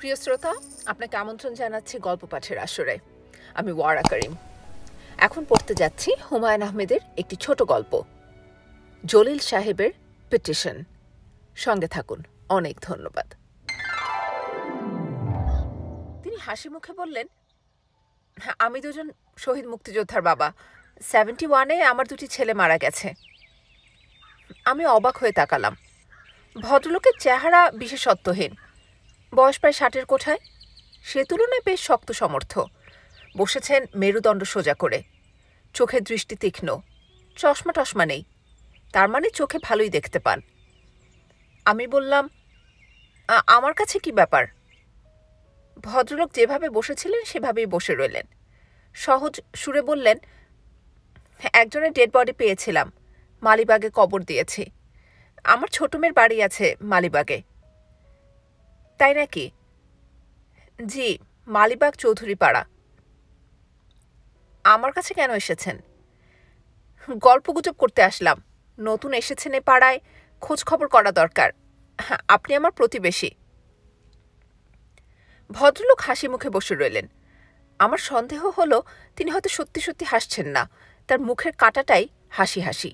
প্রিয় শ্রোতা আপনাকে আমন্ত্রণ জানাচ্ছি গল্প পাঠের আসরে আমি ওয়ারা করিম এখন পড়তে যাচ্ছি হুমায়ুন আহমেদের একটি ছোট গল্প জলিল সাহেবের পিটিশন সঙ্গে থাকুন অনেক ধন্যবাদ তিনি হাসি মুখে বললেন আমি দুজন শহীদ মুক্তিযোদ্ধার বাবা সেভেন্টি ওয়ানে আমার দুটি ছেলে মারা গেছে আমি অবাক হয়ে তাকালাম ভদ্রলোকের চেহারা বিশেষত্বহীন বয়স প্রায় ষাটের কোঠায় সে তুলনায় বেশ শক্ত সমর্থ বসেছেন মেরুদণ্ড সোজা করে চোখের দৃষ্টি তীক্ষ্ণ চশমা টশমা নেই তার মানে চোখে ভালোই দেখতে পান আমি বললাম আমার কাছে কি ব্যাপার ভদ্রলোক যেভাবে বসেছিলেন সেভাবেই বসে রইলেন সহজ সুরে বললেন একজনের ডেড বডি পেয়েছিলাম মালিবাগে কবর দিয়েছি আমার ছোট মেয়ের বাড়ি আছে মালিবাগে তাই নাকি জি মালিবাগ চৌধুরী পাড়া আমার কাছে কেন এসেছেন গল্পগুজব করতে আসলাম নতুন এসেছেন এ পাড়ায় খোঁজ খবর করা দরকার হ্যাঁ, আপনি আমার প্রতিবেশী ভদ্রলোক হাসি মুখে বসে রইলেন আমার সন্দেহ হলো তিনি হয়তো সত্যি সত্যি হাসছেন না তার মুখের কাটাটাই হাসি হাসি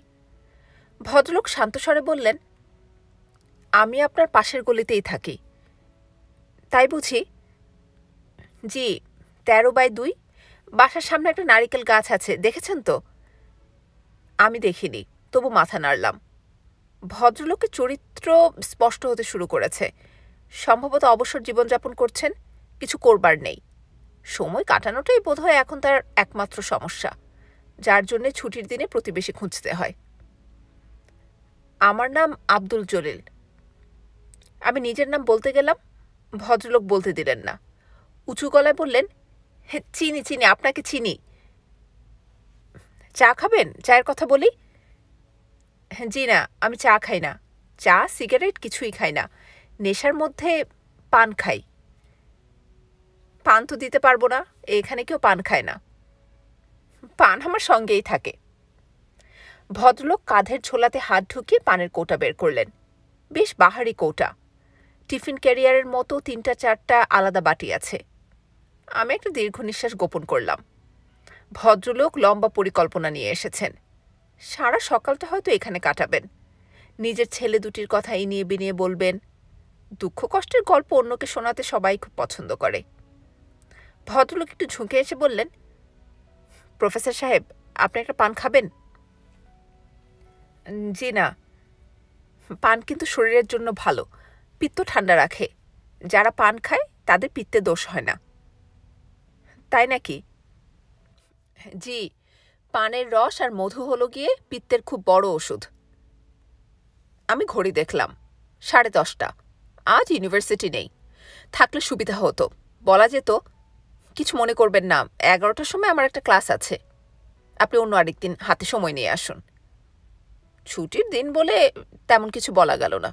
ভদ্রলোক শান্তস্বরে বললেন আমি আপনার পাশের গলিতেই থাকি তাই বুঝি জি তেরো বাই দুই বাসার সামনে একটা নারিকেল গাছ আছে দেখেছেন তো আমি দেখিনি তবু মাথা নাড়লাম ভদ্রলোকের চরিত্র স্পষ্ট হতে শুরু করেছে সম্ভবত অবসর জীবনযাপন করছেন কিছু করবার নেই সময় কাটানোটাই বোধহয় এখন তার একমাত্র সমস্যা যার জন্যে ছুটির দিনে প্রতিবেশী খুঁজতে হয় আমার নাম আব্দুল জলিল আমি নিজের নাম বলতে গেলাম ভদ্রলোক বলতে দিলেন না উঁচু গলায় বললেন হ্যাঁ, চিনি চিনি আপনাকে চিনি চা খাবেন চায়ের কথা বলি হ্যাঁ, জি না আমি চা খাই না চা সিগারেট কিছুই খাই না নেশার মধ্যে পান খাই পান তো দিতে পারবো না এখানে কেউ পান খায় না পান আমার সঙ্গেই থাকে ভদ্রলোক কাঁধের ছোলাতে হাত ঢুকিয়ে পানের কৌটা বের করলেন বেশ বাহারি কৌটা টিফিন ক্যারিয়ারের মতো তিনটা চারটা আলাদা বাটি আছে আমি একটা দীর্ঘ নিঃশ্বাস গোপন করলাম ভদ্রলোক লম্বা পরিকল্পনা নিয়ে এসেছেন সারা সকালটা হয়তো এখানে কাটাবেন নিজের ছেলে দুটির কথা ইনিয়ে বিনিয়ে বলবেন দুঃখ কষ্টের গল্প অন্যকে শোনাতে সবাই খুব পছন্দ করে ভদ্রলোক একটু ঝুঁকে এসে বললেন প্রফেসর সাহেব আপনি একটা পান খাবেন জি না পান কিন্তু শরীরের জন্য ভালো পিত্ত ঠান্ডা রাখে যারা পান খায় তাদের পিত্তে দোষ হয় না তাই নাকি জি পানের রস আর মধু হলো গিয়ে পিত্তের খুব বড় ওষুধ আমি ঘড়ি দেখলাম সাড়ে দশটা আজ ইউনিভার্সিটি নেই থাকলে সুবিধা হতো বলা যেত কিছু মনে করবেন না এগারোটার সময় আমার একটা ক্লাস আছে আপনি অন্য আরেক দিন হাতে সময় নিয়ে আসুন ছুটির দিন বলে তেমন কিছু বলা গেল না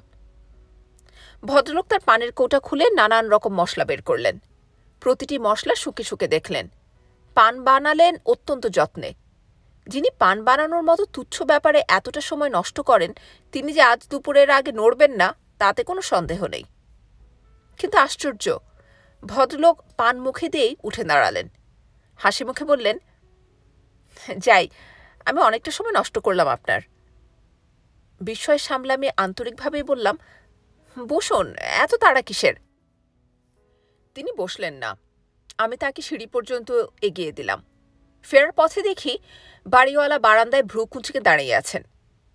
ভদ্রলোক তার পানের কৌটা খুলে নানান রকম মশলা বের করলেন প্রতিটি মশলা শুকে শুকে দেখলেন পান বানালেন অত্যন্ত যত্নে যিনি পান বানানোর মতো তুচ্ছ ব্যাপারে এতটা সময় নষ্ট করেন তিনি যে আজ দুপুরের আগে নড়বেন না তাতে কোনো সন্দেহ নেই কিন্তু আশ্চর্য ভদ্রলোক পান মুখে দিয়েই উঠে দাঁড়ালেন হাসি মুখে বললেন যাই আমি অনেকটা সময় নষ্ট করলাম আপনার বিস্ময় সামলামে আন্তরিকভাবেই বললাম বসুন এত তাড়া কিসের তিনি বসলেন না আমি তাকে সিঁড়ি পর্যন্ত এগিয়ে দিলাম ফেরার পথে দেখি বাড়িওয়ালা বারান্দায় ভ্রু কুঁচকে দাঁড়িয়ে আছেন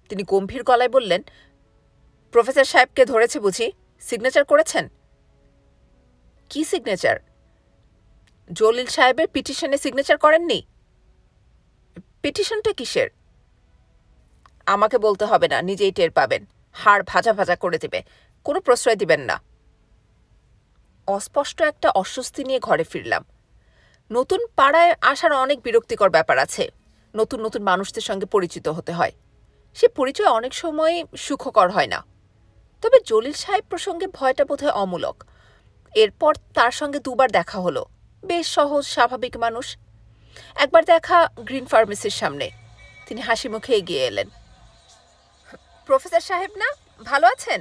তিনি গম্ভীর গলায় বললেন প্রফেসর সাহেবকে ধরেছে বুঝি সিগনেচার করেছেন কি সিগনেচার জলিল সাহেবের পিটিশনে সিগনেচার করেননি পিটিশনটা কিসের আমাকে বলতে হবে না নিজেই টের পাবেন হাড় ভাজা ভাজা করে দেবে কোনো প্রশ্রয় দিবেন না অস্পষ্ট একটা অস্বস্তি নিয়ে ঘরে ফিরলাম নতুন পাড়ায় আসার অনেক বিরক্তিকর ব্যাপার আছে নতুন নতুন মানুষদের সঙ্গে পরিচিত হতে হয় সে পরিচয় অনেক সময় সুখকর হয় না তবে জলিল সাহেব প্রসঙ্গে ভয়টা বোধহয় অমূলক এরপর তার সঙ্গে দুবার দেখা হলো বেশ সহজ স্বাভাবিক মানুষ একবার দেখা গ্রিন ফার্মেসির সামনে তিনি হাসি মুখে এগিয়ে এলেন প্রফেসর সাহেব না ভালো আছেন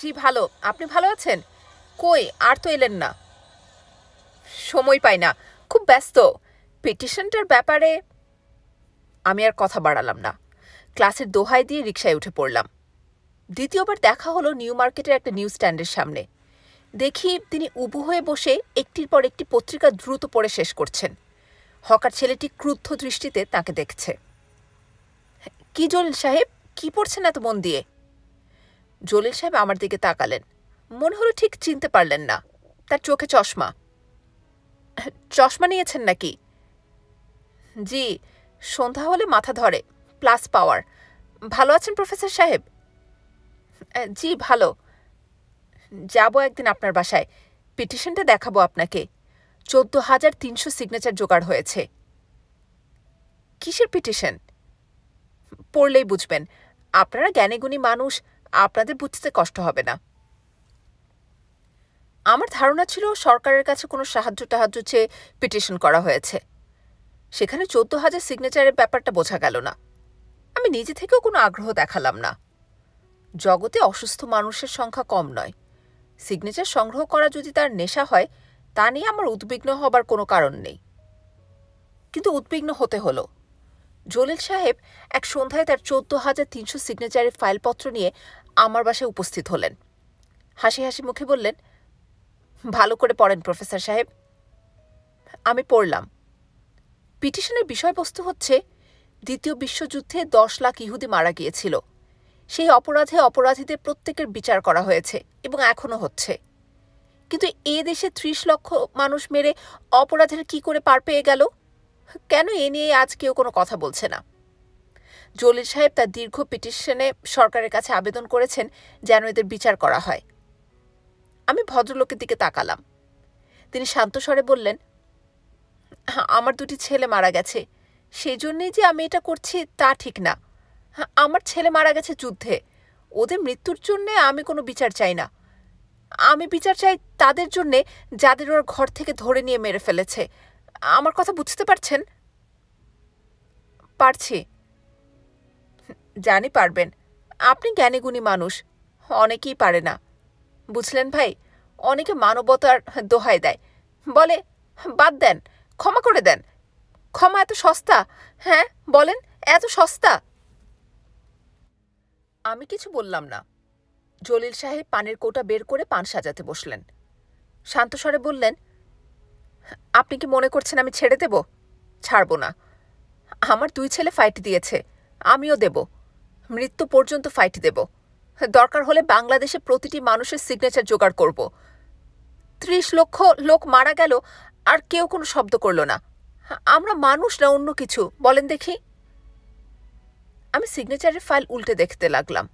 জি ভালো আপনি ভালো আছেন কই আর তো এলেন না সময় পাই না খুব ব্যস্ত পিটিশনটার ব্যাপারে আমি আর কথা বাড়ালাম না ক্লাসের দোহায় দিয়ে রিক্সায় উঠে পড়লাম দ্বিতীয়বার দেখা হলো নিউ মার্কেটের একটা নিউজ স্ট্যান্ডের সামনে দেখি তিনি উবু হয়ে বসে একটির পর একটি পত্রিকা দ্রুত পড়ে শেষ করছেন হকার ছেলেটি ক্রুদ্ধ দৃষ্টিতে তাকে দেখছে কি জলিল সাহেব কি পড়ছেন এত মন দিয়ে জলিল সাহেব আমার দিকে তাকালেন মনে হলো ঠিক চিনতে পারলেন না তার চোখে চশমা চশমা নিয়েছেন নাকি জি সন্ধ্যা হলে মাথা ধরে প্লাস পাওয়ার ভালো আছেন প্রফেসর সাহেব জি ভালো যাব একদিন আপনার বাসায় পিটিশনটা দেখাবো আপনাকে চোদ্দ হাজার তিনশো সিগনেচার জোগাড় হয়েছে কিসের পিটিশন পড়লেই বুঝবেন আপনারা জ্ঞানীগুণী মানুষ আপনাদের বুঝতে কষ্ট হবে না আমার ধারণা ছিল সরকারের কাছে কোনো সাহায্য টাহায্য চেয়ে পিটিশন করা হয়েছে সেখানে চোদ্দ হাজার সিগনেচারের ব্যাপারটা বোঝা গেল না আমি নিজে থেকেও কোনো আগ্রহ দেখালাম না জগতে অসুস্থ মানুষের সংখ্যা কম নয় সিগনেচার সংগ্রহ করা যদি তার নেশা হয় তা নিয়ে আমার উদ্বিগ্ন হবার কোনো কারণ নেই কিন্তু উদ্বিগ্ন হতে হলো জলিল সাহেব এক সন্ধ্যায় তার চোদ্দ হাজার তিনশো সিগনেচারের ফাইলপত্র নিয়ে আমার বাসায় উপস্থিত হলেন হাসি হাসি মুখে বললেন ভালো করে পড়েন প্রফেসর সাহেব আমি পড়লাম পিটিশনের বিষয়বস্তু হচ্ছে দ্বিতীয় বিশ্বযুদ্ধে দশ লাখ ইহুদি মারা গিয়েছিল সেই অপরাধে অপরাধীদের প্রত্যেকের বিচার করা হয়েছে এবং এখনও হচ্ছে কিন্তু এ দেশে ত্রিশ লক্ষ মানুষ মেরে অপরাধের কি করে পার পেয়ে গেল কেন এ নিয়ে আজ কেউ কোনো কথা বলছে না জলিল সাহেব তার দীর্ঘ পিটিশনে সরকারের কাছে আবেদন করেছেন যেন এদের বিচার করা হয় আমি ভদ্রলোকের দিকে তাকালাম তিনি শান্তস্বরে বললেন হ্যাঁ, আমার দুটি ছেলে মারা গেছে সেই জন্যেই যে আমি এটা করছি তা ঠিক না হ্যাঁ, আমার ছেলে মারা গেছে যুদ্ধে ওদের মৃত্যুর জন্যে আমি কোনো বিচার চাই না আমি বিচার চাই তাদের জন্যে যাদের ওর ঘর থেকে ধরে নিয়ে মেরে ফেলেছে আমার কথা বুঝতে পারছেন পারছি জানি পারবেন আপনি জ্ঞানীগুণী মানুষ অনেকেই পারে না বুঝলেন ভাই অনেকে মানবতার দোহাই দেয় বলে বাদ দেন ক্ষমা করে দেন ক্ষমা এত সস্তা হ্যাঁ বলেন এত সস্তা আমি কিছু বললাম না জলিল সাহেব পানের কোটা বের করে পান সাজাতে বসলেন শান্তস্বরে বললেন আপনি কি মনে করছেন আমি ছেড়ে দেব ছাড়ব না আমার দুই ছেলে ফাইট দিয়েছে আমিও দেব মৃত্যু পর্যন্ত ফাইট দেব দরকার হলে বাংলাদেশে প্রতিটি মানুষের সিগনেচার জোগাড় করব ত্রিশ লক্ষ লোক মারা গেল আর কেউ কোনো শব্দ করল না আমরা মানুষ না অন্য কিছু বলেন দেখি আমি সিগনেচারের ফাইল উল্টে দেখতে লাগলাম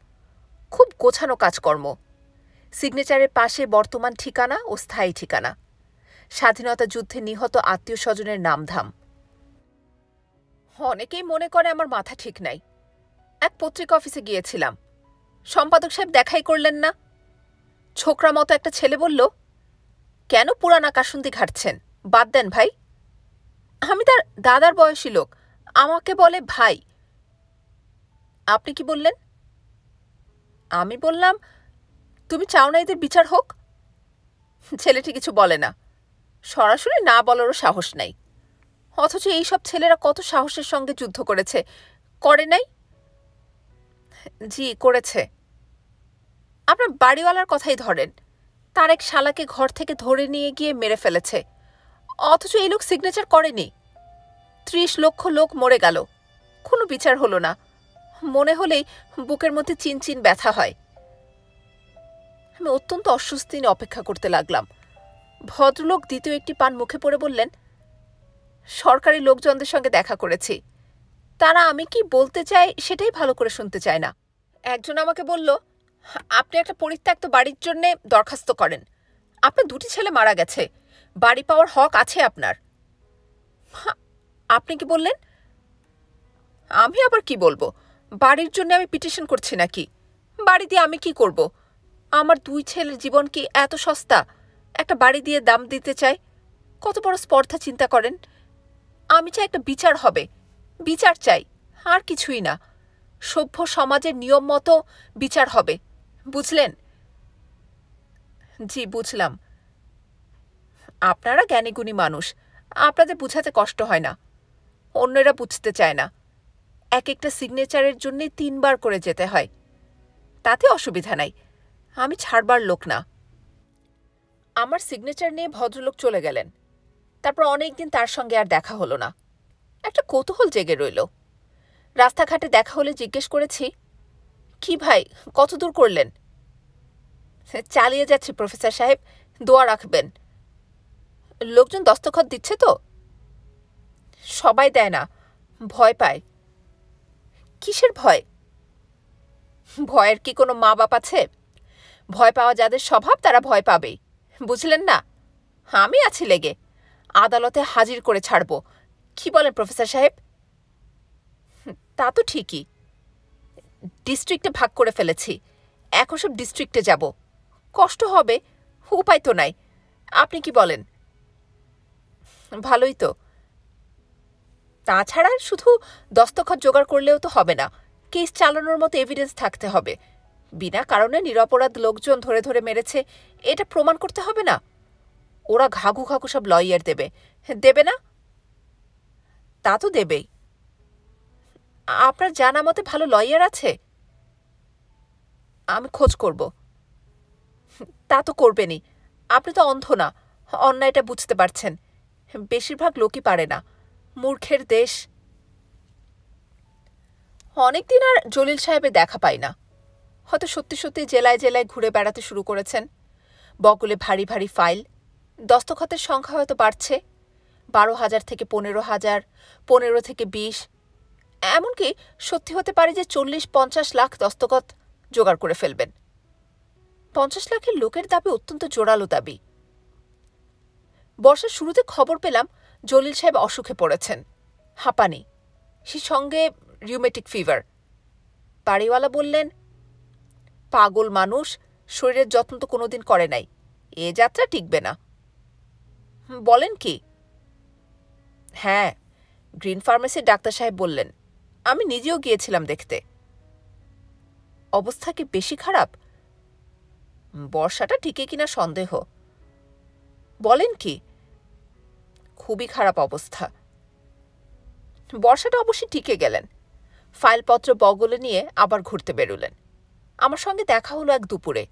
খুব গোছানো কাজকর্ম সিগনেচারের পাশে বর্তমান ঠিকানা ও স্থায়ী ঠিকানা স্বাধীনতা যুদ্ধে নিহত আত্মীয় স্বজনের নামধাম অনেকেই মনে করে আমার মাথা ঠিক নাই এক পত্রিকা অফিসে গিয়েছিলাম সম্পাদক সাহেব দেখাই করলেন না ছোকরা মতো একটা ছেলে বলল কেন পুরানা আকাশন্দি ঘাটছেন বাদ দেন ভাই আমি তার দাদার বয়সী লোক আমাকে বলে ভাই আপনি কি বললেন আমি বললাম তুমি চাও না এদের বিচার হোক ছেলেটি কিছু বলে না সরাসরি না বলারও সাহস নাই অথচ এইসব ছেলেরা কত সাহসের সঙ্গে যুদ্ধ করেছে করে নাই জি করেছে আপনার বাড়িওয়ালার কথাই ধরেন তারেক শালাকে ঘর থেকে ধরে নিয়ে গিয়ে মেরে ফেলেছে অথচ এই লোক সিগনেচার করেনি ত্রিশ লক্ষ লোক মরে গেল কোনো বিচার হলো না মনে হলেই বুকের মধ্যে চিনচিন ব্যথা হয় আমি অত্যন্ত অস্বস্তি নিয়ে অপেক্ষা করতে লাগলাম ভদ্রলোক দ্বিতীয় একটি পান মুখে পড়ে বললেন সরকারি লোকজনদের সঙ্গে দেখা করেছি তারা আমি কি বলতে চাই সেটাই ভালো করে শুনতে চায় না একজন আমাকে বলল আপনি একটা পরিত্যক্ত বাড়ির জন্যে দরখাস্ত করেন আপনার দুটি ছেলে মারা গেছে বাড়ি পাওয়ার হক আছে আপনার আপনি কি বললেন আমি আবার কি বলবো বাড়ির জন্য আমি পিটিশন করছি নাকি বাড়ি দিয়ে আমি কি করব। আমার দুই ছেলের জীবন কি এত সস্তা একটা বাড়ি দিয়ে দাম দিতে চাই কত বড় স্পর্ধা চিন্তা করেন আমি চাই একটা বিচার হবে বিচার চাই আর কিছুই না সভ্য সমাজের নিয়ম মতো বিচার হবে বুঝলেন জি বুঝলাম আপনারা জ্ঞানীগুণী মানুষ আপনাদের বুঝাতে কষ্ট হয় না অন্যরা বুঝতে চায় না এক একটা সিগনেচারের জন্যে তিনবার করে যেতে হয় তাতে অসুবিধা নাই আমি ছাড়বার লোক না আমার সিগনেচার নিয়ে ভদ্রলোক চলে গেলেন তারপর অনেকদিন তার সঙ্গে আর দেখা হলো না একটা কৌতূহল জেগে রইল রাস্তাঘাটে দেখা হলে জিজ্ঞেস করেছি কি ভাই কত দূর করলেন চালিয়ে যাচ্ছি প্রফেসর সাহেব দোয়া রাখবেন লোকজন দস্তখত দিচ্ছে তো সবাই দেয় না ভয় পায় কিসের ভয় ভয়ের কি কোনো মা বাপ আছে ভয় পাওয়া যাদের স্বভাব তারা ভয় পাবেই বুঝলেন না আমি আছি লেগে আদালতে হাজির করে ছাড়ব কি বলেন প্রফেসর সাহেব তা তো ঠিকই ডিস্ট্রিক্টে ভাগ করে ফেলেছি এখন সব ডিস্ট্রিক্টে যাব কষ্ট হবে উপায় তো নাই আপনি কি বলেন ভালোই তো তাছাড়া শুধু দস্তখত জোগাড় করলেও তো হবে না কেস চালানোর মতো এভিডেন্স থাকতে হবে বিনা কারণে নিরপরাধ লোকজন ধরে ধরে মেরেছে এটা প্রমাণ করতে হবে না ওরা ঘাঘু ঘাঘু সব লয়ার দেবে দেবে না তা তো দেবেই আপনার জানা মতে ভালো লয়ার আছে আমি খোঁজ করব তা তো করবেনই আপনি তো অন্ধ না অন্যায়টা বুঝতে পারছেন বেশিরভাগ লোকই পারে না মূর্খের দেশ অনেকদিন আর জলিল সাহেবের দেখা পাই না হয়তো সত্যি সত্যি জেলায় জেলায় ঘুরে বেড়াতে শুরু করেছেন বকুলে ভারী ভারী ফাইল দস্তখতের সংখ্যা হয়তো বাড়ছে বারো হাজার থেকে পনেরো হাজার পনেরো থেকে বিশ এমনকি সত্যি হতে পারে যে চল্লিশ পঞ্চাশ লাখ দস্তখত জোগাড় করে ফেলবেন পঞ্চাশ লাখের লোকের দাবি অত্যন্ত জোরালো দাবি বর্ষার শুরুতে খবর পেলাম জলিল সাহেব অসুখে পড়েছেন হাঁপানি সে সঙ্গে রিউমেটিক ফিভার বাড়িওয়ালা বললেন পাগল মানুষ শরীরের যত্ন তো কোনোদিন করে নাই এ যাত্রা টিকবে না বলেন কি হ্যাঁ গ্রিন ফার্মেসির ডাক্তার সাহেব বললেন আমি নিজেও গিয়েছিলাম দেখতে অবস্থা কি বেশি খারাপ বর্ষাটা ঠিকই কিনা সন্দেহ বলেন কি খুবই খারাপ অবস্থা বর্ষাটা অবশ্যই ঠিকে গেলেন ফাইলপত্র বগলে নিয়ে আবার ঘুরতে বেরুলেন আমার সঙ্গে দেখা হলো এক দুপুরে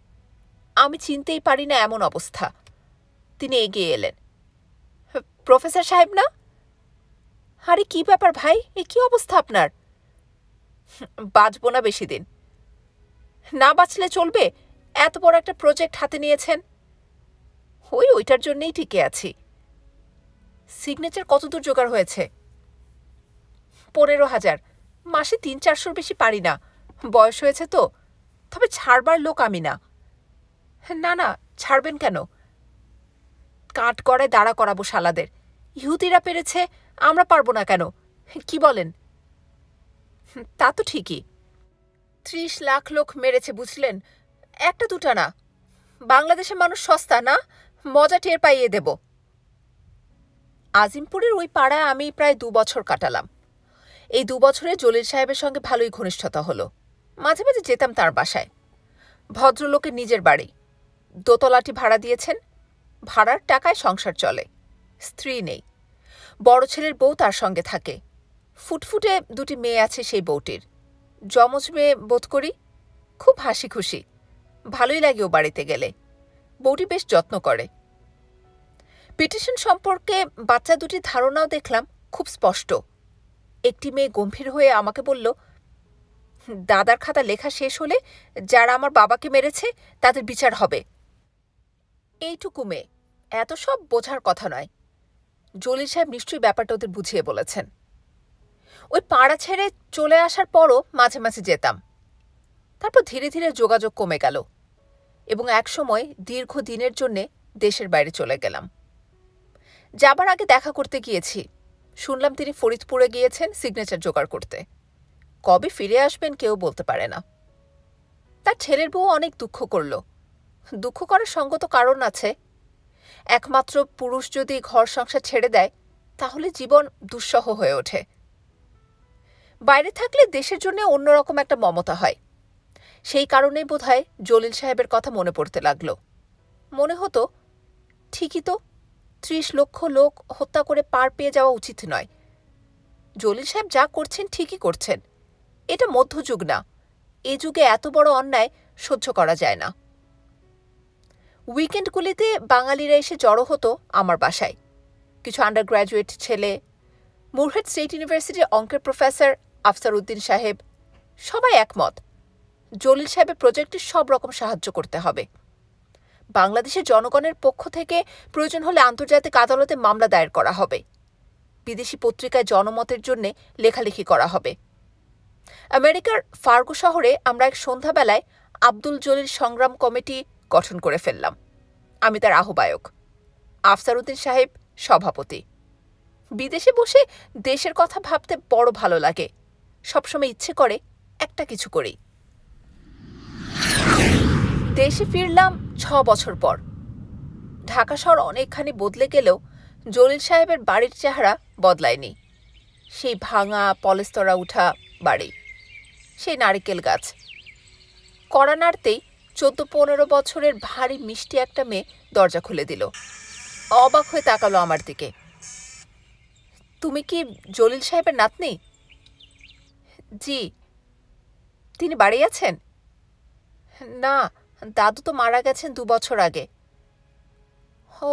আমি চিনতেই পারি না এমন অবস্থা তিনি এগিয়ে এলেন প্রফেসর সাহেব না আরে কি ব্যাপার ভাই এ কি অবস্থা আপনার বাঁচবো না বেশি দিন না বাঁচলে চলবে এত বড় একটা প্রজেক্ট হাতে নিয়েছেন ওই ওইটার জন্যেই টিকে আছি সিগনেচার কতদূর জোগাড় হয়েছে পনেরো হাজার মাসে তিন চারশোর বেশি পারি না বয়স হয়েছে তো তবে ছাড়বার লোক আমি না না না ছাড়বেন কেন কাঠ করে দাঁড়া করাবো শালাদের ইহুদিরা পেরেছে আমরা পারবো না কেন কি বলেন তা তো ঠিকই ত্রিশ লাখ লোক মেরেছে বুঝলেন একটা দুটা না বাংলাদেশের মানুষ সস্তা না মজা টের পাইয়ে দেব আজিমপুরের ওই পাড়ায় আমি প্রায় দু বছর কাটালাম এই দু বছরে জলিল সাহেবের সঙ্গে ভালোই ঘনিষ্ঠতা হলো মাঝে মাঝে যেতাম তার বাসায় ভদ্রলোকের নিজের বাড়ি দোতলাটি ভাড়া দিয়েছেন ভাড়ার টাকায় সংসার চলে স্ত্রী নেই বড় ছেলের বউ তার সঙ্গে থাকে ফুটফুটে দুটি মেয়ে আছে সেই বউটির যমজ মেয়ে বোধ করি খুব হাসি খুশি ভালোই লাগে ও বাড়িতে গেলে বউটি বেশ যত্ন করে পিটিশন সম্পর্কে বাচ্চা দুটির ধারণাও দেখলাম খুব স্পষ্ট একটি মেয়ে গম্ভীর হয়ে আমাকে বলল দাদার খাতা লেখা শেষ হলে যারা আমার বাবাকে মেরেছে তাদের বিচার হবে এইটুকু মেয়ে এত সব বোঝার কথা নয় জলিল সাহেব নিশ্চয়ই ব্যাপারটা ওদের বুঝিয়ে বলেছেন ওই পাড়া ছেড়ে চলে আসার পরও মাঝে মাঝে যেতাম তারপর ধীরে ধীরে যোগাযোগ কমে গেল এবং একসময় দীর্ঘ দিনের জন্যে দেশের বাইরে চলে গেলাম যাবার আগে দেখা করতে গিয়েছি শুনলাম তিনি ফরিদপুরে গিয়েছেন সিগনেচার জোগাড় করতে কবে ফিরে আসবেন কেউ বলতে পারে না তার ছেলের বউ অনেক দুঃখ করল দুঃখ করার সঙ্গত কারণ আছে একমাত্র পুরুষ যদি ঘর সংসার ছেড়ে দেয় তাহলে জীবন দুঃসহ হয়ে ওঠে বাইরে থাকলে দেশের জন্য অন্যরকম একটা মমতা হয় সেই কারণেই বোধহয় জলিল সাহেবের কথা মনে পড়তে লাগলো মনে হতো ঠিকই তো ত্রিশ লক্ষ লোক হত্যা করে পার পেয়ে যাওয়া উচিত নয় জলিল সাহেব যা করছেন ঠিকই করছেন এটা মধ্যযুগ না এ যুগে এত বড় অন্যায় সহ্য করা যায় না উইকেন্ডগুলিতে বাঙালিরা এসে জড়ো হতো আমার বাসায় কিছু আন্ডার গ্র্যাজুয়েট ছেলে মুরহেড স্টেট ইউনিভার্সিটির অঙ্কের প্রফেসর আফসার উদ্দিন সাহেব সবাই একমত জলিল সাহেবের প্রজেক্টে সব রকম সাহায্য করতে হবে বাংলাদেশের জনগণের পক্ষ থেকে প্রয়োজন হলে আন্তর্জাতিক আদালতে মামলা দায়ের করা হবে বিদেশি পত্রিকায় জনমতের জন্য লেখালেখি করা হবে আমেরিকার ফার্গো শহরে আমরা এক সন্ধ্যাবেলায় আব্দুল জলিল সংগ্রাম কমিটি গঠন করে ফেললাম আমি তার আহ্বায়ক আফসারউদ্দিন সাহেব সভাপতি বিদেশে বসে দেশের কথা ভাবতে বড় ভালো লাগে সবসময় ইচ্ছে করে একটা কিছু করি দেশে ফিরলাম ছ বছর পর ঢাকা শহর অনেকখানি বদলে গেলেও জলিল সাহেবের বাড়ির চেহারা বদলায়নি সেই ভাঙা পলেস্তরা উঠা বাড়ি সেই নারিকেল গাছ কড়া নাড়তেই চোদ্দ পনেরো বছরের ভারী মিষ্টি একটা মেয়ে দরজা খুলে দিল অবাক হয়ে তাকালো আমার দিকে তুমি কি জলিল সাহেবের নাতনি জি তিনি বাড়ি আছেন না দাদু তো মারা গেছেন দু বছর আগে ও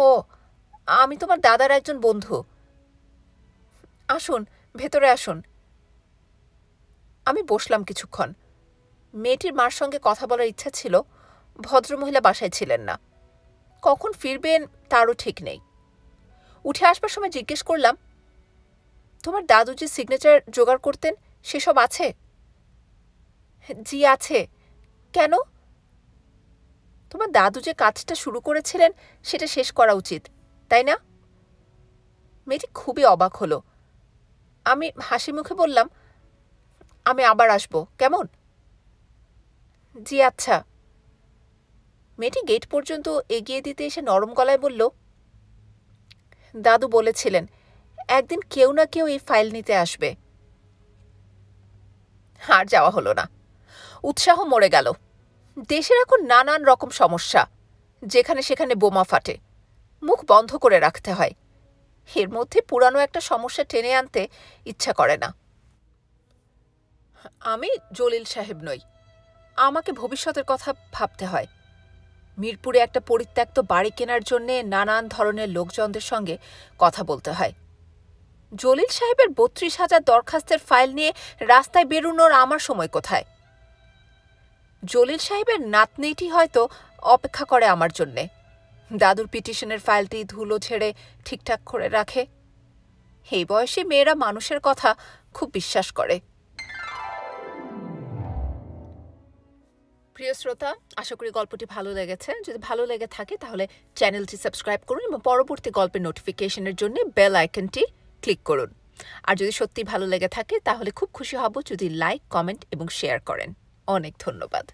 আমি তোমার দাদার একজন বন্ধু আসুন ভেতরে আসুন আমি বসলাম কিছুক্ষণ মেয়েটির মার সঙ্গে কথা বলার ইচ্ছা ছিল ভদ্রমহিলা বাসায় ছিলেন না কখন ফিরবেন তারও ঠিক নেই উঠে আসবার সময় জিজ্ঞেস করলাম তোমার দাদু যে সিগনেচার জোগাড় করতেন সেসব আছে জি আছে কেন তোমার দাদু যে কাজটা শুরু করেছিলেন সেটা শেষ করা উচিত তাই না মেয়েটি খুবই অবাক হলো আমি হাসি মুখে বললাম আমি আবার আসব কেমন জি আচ্ছা মেয়েটি গেট পর্যন্ত এগিয়ে দিতে এসে নরম গলায় বলল দাদু বলেছিলেন একদিন কেউ না কেউ এই ফাইল নিতে আসবে আর যাওয়া হলো না উৎসাহ মরে গেল দেশের এখন নানান রকম সমস্যা যেখানে সেখানে বোমা ফাটে মুখ বন্ধ করে রাখতে হয় এর মধ্যে পুরানো একটা সমস্যা টেনে আনতে ইচ্ছা করে না আমি জলিল সাহেব নই আমাকে ভবিষ্যতের কথা ভাবতে হয় মিরপুরে একটা পরিত্যক্ত বাড়ি কেনার জন্যে নানান ধরনের লোকজনদের সঙ্গে কথা বলতে হয় জলিল সাহেবের বত্রিশ হাজার দরখাস্তের ফাইল নিয়ে রাস্তায় বেরুনোর আমার সময় কোথায় জলিল সাহেবের নাতনিটি হয়তো অপেক্ষা করে আমার জন্যে দাদুর পিটিশনের ফাইলটি ধুলো ছেড়ে ঠিকঠাক করে রাখে এই বয়সে মেয়েরা মানুষের কথা খুব বিশ্বাস করে প্রিয় শ্রোতা আশা করি গল্পটি ভালো লেগেছে যদি ভালো লেগে থাকে তাহলে চ্যানেলটি সাবস্ক্রাইব করুন এবং পরবর্তী গল্পের নোটিফিকেশনের জন্য বেল আইকনটি ক্লিক করুন আর যদি সত্যি ভালো লেগে থাকে তাহলে খুব খুশি হব যদি লাইক কমেন্ট এবং শেয়ার করেন অনেক ধন্যবাদ